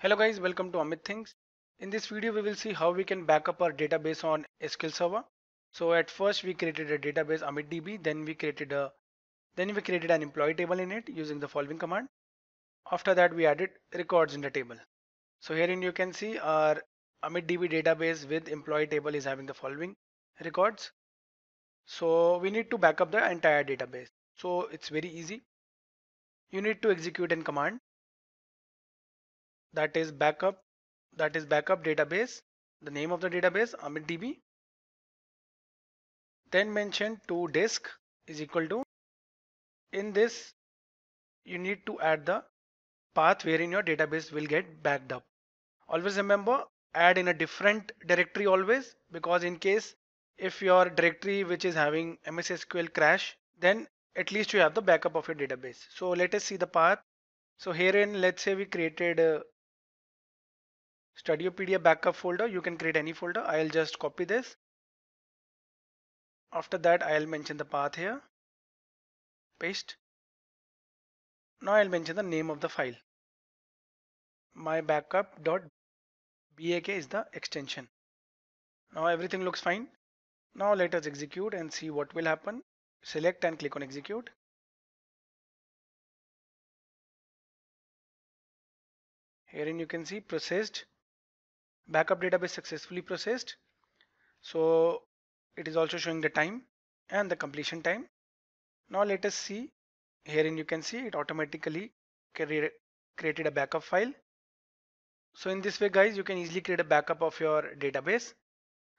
Hello guys, welcome to Amit Things. In this video, we will see how we can back up our database on SQL Server. So at first we created a database AmitDB, then we created a then we created an employee table in it using the following command. After that we added records in the table. So herein you can see our AmitDB database with employee table is having the following records. So we need to back up the entire database. So it's very easy. You need to execute a command that is backup that is backup database the name of the database AmitDB then mention to disk is equal to in this you need to add the path wherein your database will get backed up always remember add in a different directory always because in case if your directory which is having MS SQL crash then at least you have the backup of your database so let us see the path so herein let's say we created a uh, Studiopedia backup folder. You can create any folder. I'll just copy this. After that, I'll mention the path here. Paste. Now I'll mention the name of the file. My backup.bak is the extension. Now everything looks fine. Now let us execute and see what will happen. Select and click on execute. Herein you can see processed backup database successfully processed so it is also showing the time and the completion time now let us see herein you can see it automatically created a backup file so in this way guys you can easily create a backup of your database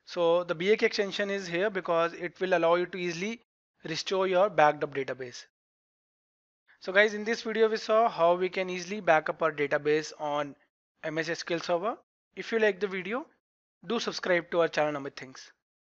so the BAK extension is here because it will allow you to easily restore your backed up database so guys in this video we saw how we can easily backup our database on MS SQL server if you like the video, do subscribe to our channel Amit Things.